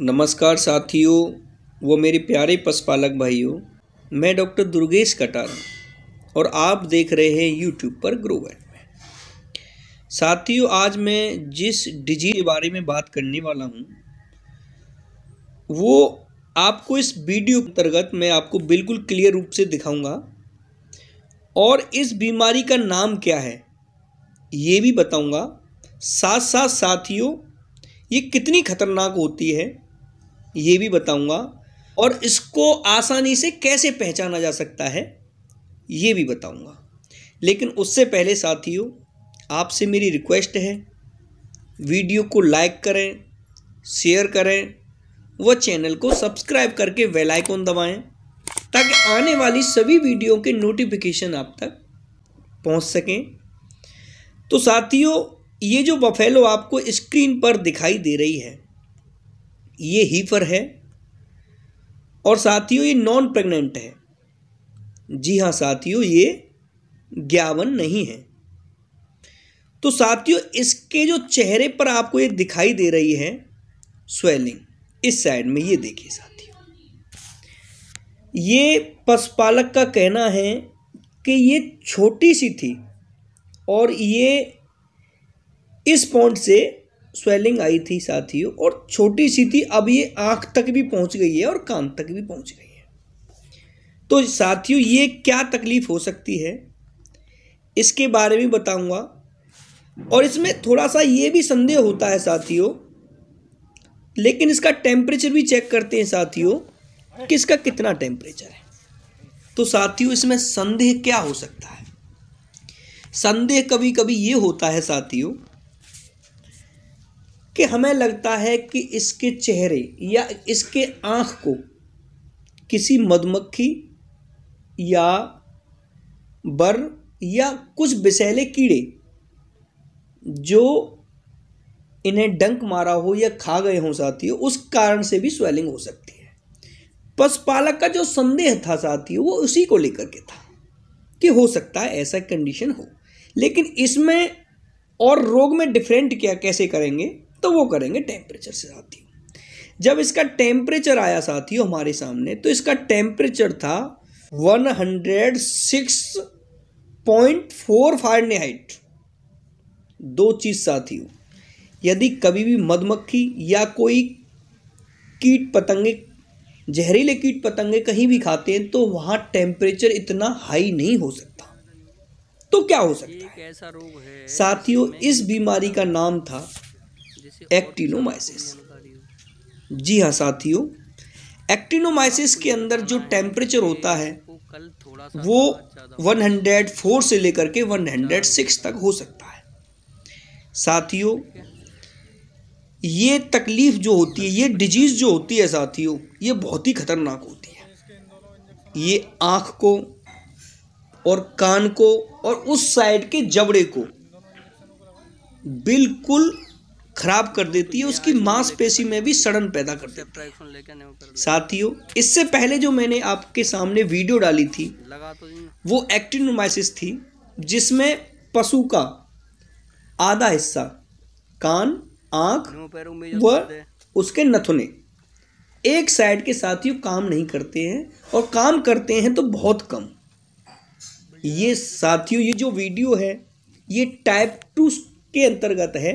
नमस्कार साथियों वो मेरे प्यारे पशुपालक भाइयों मैं डॉक्टर दुर्गेश कटार और आप देख रहे हैं यूट्यूब पर ग्रोवेट में साथियों आज मैं जिस डिजीज के बारे में बात करने वाला हूँ वो आपको इस वीडियो अंतर्गत मैं आपको बिल्कुल क्लियर रूप से दिखाऊंगा और इस बीमारी का नाम क्या है ये भी बताऊंगा साथ साथ साथियों ये कितनी खतरनाक होती है ये भी बताऊंगा और इसको आसानी से कैसे पहचाना जा सकता है ये भी बताऊंगा लेकिन उससे पहले साथियों आपसे मेरी रिक्वेस्ट है वीडियो को लाइक करें शेयर करें व चैनल को सब्सक्राइब करके बेल आइकॉन दबाएं ताकि आने वाली सभी वीडियो के नोटिफिकेशन आप तक पहुंच सकें तो साथियों ये जो बफेलो आपको स्क्रीन पर दिखाई दे रही है ये हीफर है और साथियों ये नॉन प्रेग्नेंट है जी हाँ साथियों ये ग्यावन नहीं है तो साथियों इसके जो चेहरे पर आपको ये दिखाई दे रही है स्वेलिंग इस साइड में ये देखिए साथियों ये पशुपालक का कहना है कि ये छोटी सी थी और ये इस पॉइंट से स्वेलिंग आई थी साथियों और छोटी सी थी अब ये आँख तक भी पहुँच गई है और कान तक भी पहुँच गई है तो साथियों ये क्या तकलीफ़ हो सकती है इसके बारे में बताऊंगा और इसमें थोड़ा सा ये भी संदेह होता है साथियों लेकिन इसका टेम्परेचर भी चेक करते हैं साथियों कि इसका कितना टेम्परेचर है तो साथियों इसमें संदेह क्या हो सकता है संदेह कभी कभी ये होता है साथियों कि हमें लगता है कि इसके चेहरे या इसके आँख को किसी मधुमक्खी या बर या कुछ बिसैले कीड़े जो इन्हें डंक मारा हो या खा गए हों साथियों उस कारण से भी स्वेलिंग हो सकती है पशुपालक का जो संदेह था साथियों वो उसी को लेकर के था कि हो सकता है ऐसा कंडीशन हो लेकिन इसमें और रोग में डिफरेंट क्या कैसे करेंगे तो वो करेंगे टेम्परेचर से साथियों जब इसका टेम्परेचर आया साथियों हमारे सामने तो इसका टेम्परेचर था 106.4 फारेनहाइट दो चीज़ साथियों यदि कभी भी मधुमक्खी या कोई कीट पतंगे जहरीले कीट पतंगे कहीं भी खाते हैं तो वहां टेम्परेचर इतना हाई नहीं हो सकता तो क्या हो सकता है साथियों इस बीमारी का नाम था एक्टिनोमाइसिस जी हाँ साथियों एक्टिनोमाइसिस के अंदर जो टेम्परेचर होता है वो 104 से लेकर के 106 तक हो सकता है साथियों ये तकलीफ जो होती है ये डिजीज़ जो होती है साथियों ये बहुत ही ख़तरनाक होती है ये आंख को और कान को और उस साइड के जबड़े को बिल्कुल खराब कर देती है उसकी मांसपेशी में भी सड़न पैदा कर देती है साथियों इससे पहले जो मैंने आपके सामने वीडियो डाली थी तो वो एक्टिनोमाइसिस थी जिसमें पशु का आधा हिस्सा कान आंख व उसके नथुने एक साइड के साथियों काम नहीं करते हैं और काम करते हैं तो बहुत कम ये साथियों ये जो वीडियो है ये टाइप टू के अंतर्गत है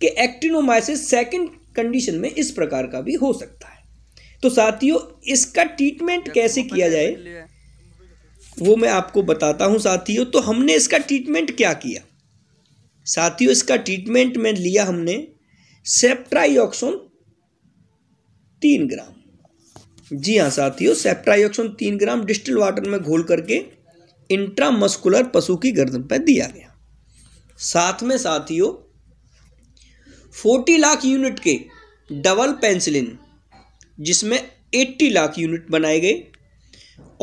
कि एक्टिनोमाइसिस सेकंड कंडीशन में इस प्रकार का भी हो सकता है तो साथियों इसका ट्रीटमेंट कैसे किया जाए वो मैं आपको बताता हूँ साथियों तो हमने इसका ट्रीटमेंट क्या किया साथियों इसका ट्रीटमेंट में लिया हमने सेप्ट्राइक्सोन तीन ग्राम जी हाँ साथियों सेप्ट्राइक्सोन तीन ग्राम डिस्टल वाटर में घोल करके इंट्रामस्कुलर पशु की गर्दन पर दिया गया साथ में साथियों फोर्टी लाख यूनिट के डबल पेंसिलिन जिसमें एट्टी लाख यूनिट बनाए गए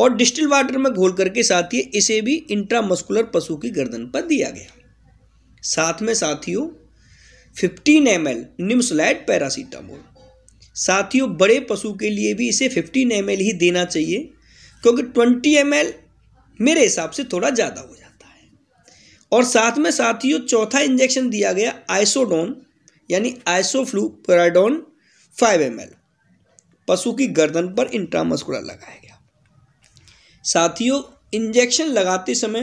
और डिस्टिल वाटर में घोल करके साथ ही इसे भी इंट्रामस्कुलर पशु की गर्दन पर दिया गया साथ में साथियों fifteen M L nimesulide paracetamol साथियों बड़े पशु के लिए भी इसे फिफ्टीन एम ही देना चाहिए क्योंकि ट्वेंटी एम मेरे हिसाब से थोड़ा ज़्यादा हो जाता है और साथ में साथियों चौथा इंजेक्शन दिया गया आइसोडोन यानी आइसोफ्लू पेराडोन फाइव एम पशु की गर्दन पर इंट्रामस्कुलर लगाया गया साथियों इंजेक्शन लगाते समय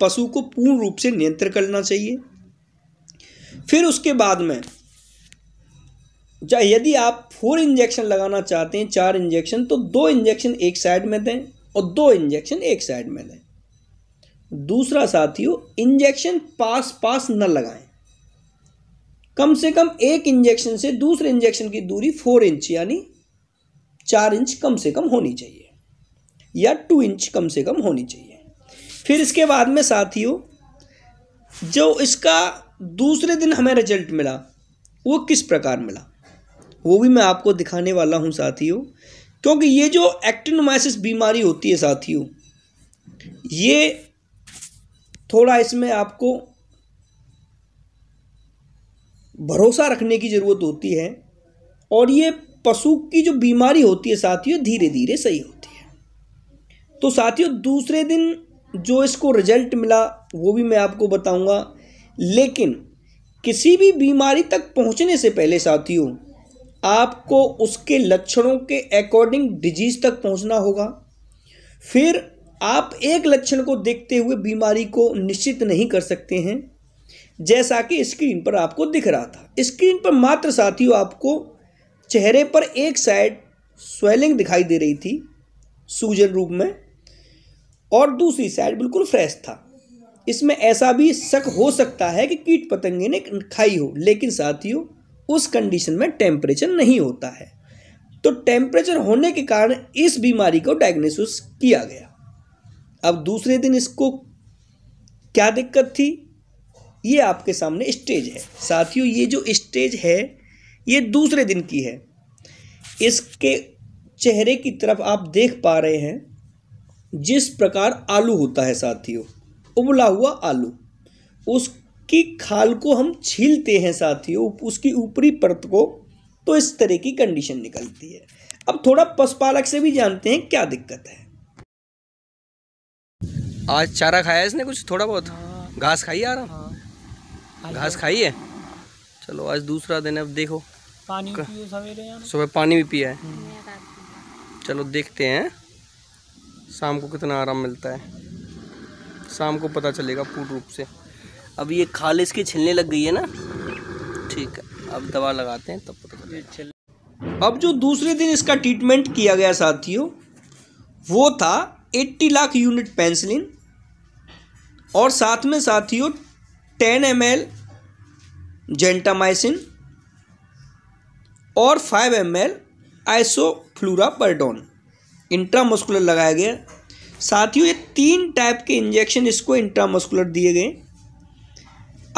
पशु को पूर्ण रूप से नियंत्रित करना चाहिए फिर उसके बाद में यदि आप फोर इंजेक्शन लगाना चाहते हैं चार इंजेक्शन तो दो इंजेक्शन एक साइड में दें और दो इंजेक्शन एक साइड में दें दूसरा साथियों इंजेक्शन पास पास न लगाएं कम से कम एक इंजेक्शन से दूसरे इंजेक्शन की दूरी फोर इंच यानी चार इंच कम से कम होनी चाहिए या टू इंच कम से कम होनी चाहिए फिर इसके बाद में साथियों जो इसका दूसरे दिन हमें रिजल्ट मिला वो किस प्रकार मिला वो भी मैं आपको दिखाने वाला हूँ साथियों क्योंकि ये जो एक्टिनोमाइसिस बीमारी होती है साथियों ये थोड़ा इसमें आपको भरोसा रखने की ज़रूरत होती है और ये पशु की जो बीमारी होती है साथियों धीरे धीरे सही होती है तो साथियों दूसरे दिन जो इसको रिजल्ट मिला वो भी मैं आपको बताऊंगा लेकिन किसी भी बीमारी तक पहुंचने से पहले साथियों आपको उसके लक्षणों के अकॉर्डिंग डिजीज तक पहुंचना होगा फिर आप एक लक्षण को देखते हुए बीमारी को निश्चित नहीं कर सकते हैं जैसा कि स्क्रीन पर आपको दिख रहा था स्क्रीन पर मात्र साथियों आपको चेहरे पर एक साइड स्वेलिंग दिखाई दे रही थी सूजन रूप में और दूसरी साइड बिल्कुल फ्रेश था इसमें ऐसा भी शक हो सकता है कि कीट पतंगे ने खाई हो लेकिन साथियों उस कंडीशन में टेम्परेचर नहीं होता है तो टेम्परेचर होने के कारण इस बीमारी को डायग्नोसिस किया गया अब दूसरे दिन इसको क्या दिक्कत थी ये आपके सामने स्टेज है साथियों ये जो स्टेज है ये दूसरे दिन की है इसके चेहरे की तरफ आप देख पा रहे हैं जिस प्रकार आलू होता है साथियों उबला हुआ आलू उसकी खाल को हम छीलते हैं साथियों उसकी ऊपरी परत को तो इस तरह की कंडीशन निकलती है अब थोड़ा पशुपालक से भी जानते हैं क्या दिक्कत है आज चारा खाया इसने कुछ थोड़ा बहुत हाँ। घास खाई आ रहा घास खाई है चलो आज दूसरा दिन है अब देखो पानी सुबह पानी भी पिया है हम्म। चलो देखते हैं शाम को कितना आराम मिलता है शाम को पता चलेगा पूर्ण रूप से अब ये खाल इसकी छिलने लग गई है ना ठीक है अब दवा लगाते हैं तब पता चलेगा अब जो दूसरे दिन इसका ट्रीटमेंट किया गया साथियों वो था 80 लाख यूनिट पेंसिलिन और साथ में साथियों टेन एम एल जेंटामाइसिन और five M L isoflupredone intramuscular लगाया गया साथियों ये तीन टाइप के इंजेक्शन इसको इंट्रामस्कुलर दिए गए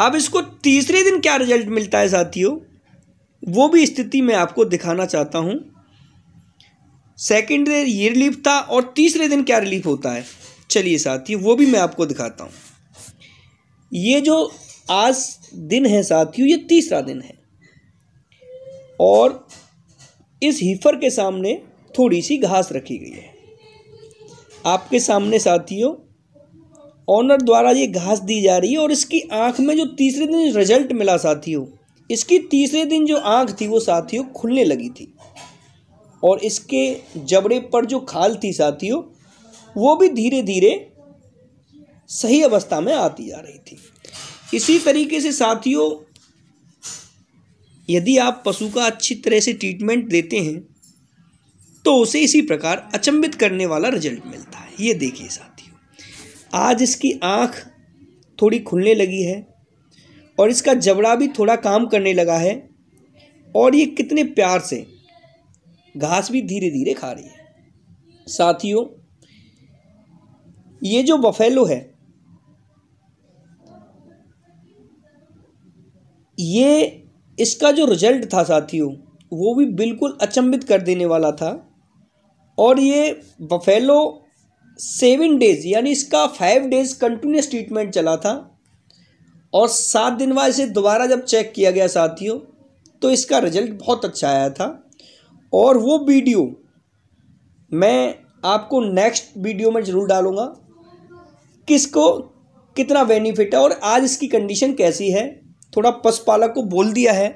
अब इसको तीसरे दिन क्या रिजल्ट मिलता है साथियों वो भी स्थिति में आपको दिखाना चाहता हूँ सेकेंड डे ये रिलीफ था और तीसरे दिन क्या रिलीफ होता है चलिए साथियों वो भी मैं आपको दिखाता हूँ ये जो आज दिन है साथियों ये तीसरा दिन है और इस हीफर के सामने थोड़ी सी घास रखी गई है आपके सामने साथियों ऑनर द्वारा ये घास दी जा रही है और इसकी आंख में जो तीसरे दिन रिजल्ट मिला साथियों इसकी तीसरे दिन जो आंख थी वो साथियों खुलने लगी थी और इसके जबड़े पर जो खाल थी साथियों वो भी धीरे धीरे सही अवस्था में आती जा रही थी इसी तरीके से साथियों यदि आप पशु का अच्छी तरह से ट्रीटमेंट देते हैं तो उसे इसी प्रकार अचंभित करने वाला रिजल्ट मिलता है ये देखिए साथियों आज इसकी आँख थोड़ी खुलने लगी है और इसका जबड़ा भी थोड़ा काम करने लगा है और ये कितने प्यार से घास भी धीरे धीरे खा रही है साथियों ये जो बफेलो है ये इसका जो रिजल्ट था साथियों वो भी बिल्कुल अचंभित कर देने वाला था और ये बफेलो सेवन डेज यानी इसका फाइव डेज कंटिन्यूस ट्रीटमेंट चला था और सात दिन बाद इसे दोबारा जब चेक किया गया साथियों तो इसका रिजल्ट बहुत अच्छा आया था और वो वीडियो मैं आपको नेक्स्ट वीडियो में ज़रूर डालूँगा किसको कितना बेनिफिट है और आज इसकी कंडीशन कैसी है थोड़ा पशुपालक को बोल दिया है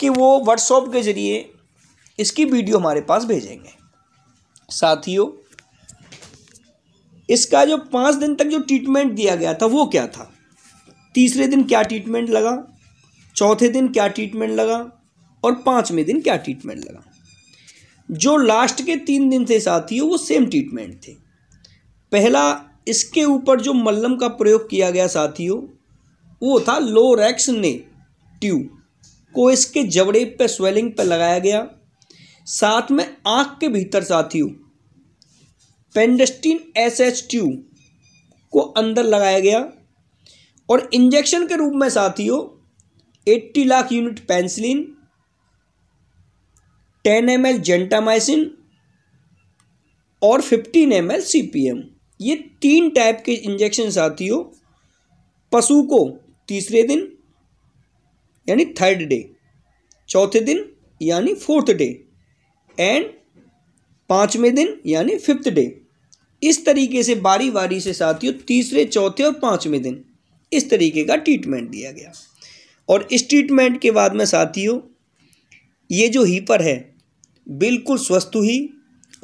कि वो व्हाट्सअप के ज़रिए इसकी वीडियो हमारे पास भेजेंगे साथियों इसका जो पाँच दिन तक जो ट्रीटमेंट दिया गया था वो क्या था तीसरे दिन क्या ट्रीटमेंट लगा चौथे दिन क्या ट्रीटमेंट लगा और पाँचवें दिन क्या ट्रीटमेंट लगा जो लास्ट के तीन दिन थे साथियों वो सेम ट्रीटमेंट थे पहला इसके ऊपर जो मल्लम का प्रयोग किया गया साथियों वो था लोरेक्स ने ट्यूब को इसके जबड़े पर स्वेलिंग पर लगाया गया साथ में आँख के भीतर साथियों पेंडेस्टीन एस एच ट्यूब को अंदर लगाया गया और इंजेक्शन के रूप में साथियों 80 lakh unit penicillin 10 M L gentamicin और 15 M L C P M ये तीन टाइप के इंजेक्शन साथियों पशु को तीसरे दिन यानी थर्ड डे चौथे दिन यानी फोर्थ डे एंड पाँचवें दिन यानी फिफ्थ डे इस तरीके से बारी बारी से साथियों तीसरे चौथे और पाँचवें दिन इस तरीके का ट्रीटमेंट दिया गया और इस ट्रीटमेंट के बाद में साथियों ये जो हीपर है बिल्कुल स्वस्थ हुई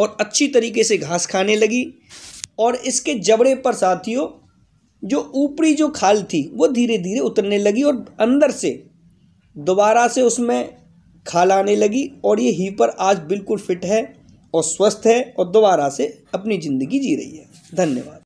और अच्छी तरीके से घास खाने लगी और इसके जबड़े पर साथियों जो ऊपरी जो खाल थी वो धीरे धीरे उतरने लगी और अंदर से दोबारा से उसमें खाल आने लगी और ये हीपर आज बिल्कुल फिट है और स्वस्थ है और दोबारा से अपनी ज़िंदगी जी रही है धन्यवाद